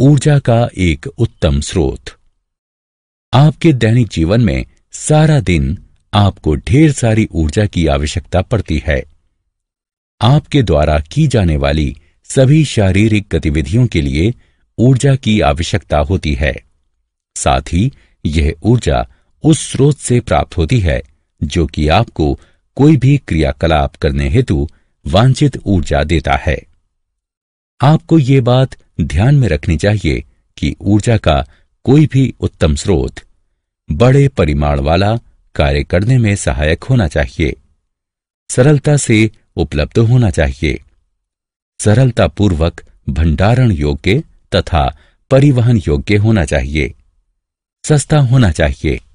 ऊर्जा का एक उत्तम स्रोत आपके दैनिक जीवन में सारा दिन आपको ढेर सारी ऊर्जा की आवश्यकता पड़ती है आपके द्वारा की जाने वाली सभी शारीरिक गतिविधियों के लिए ऊर्जा की आवश्यकता होती है साथ ही यह ऊर्जा उस स्रोत से प्राप्त होती है जो कि आपको कोई भी क्रियाकलाप करने हेतु वांछित ऊर्जा देता है आपको ये बात ध्यान में रखनी चाहिए कि ऊर्जा का कोई भी उत्तम स्रोत बड़े परिमाण वाला कार्य करने में सहायक होना चाहिए सरलता से उपलब्ध होना चाहिए सरलतापूर्वक भंडारण योग्य तथा परिवहन योग्य होना चाहिए सस्ता होना चाहिए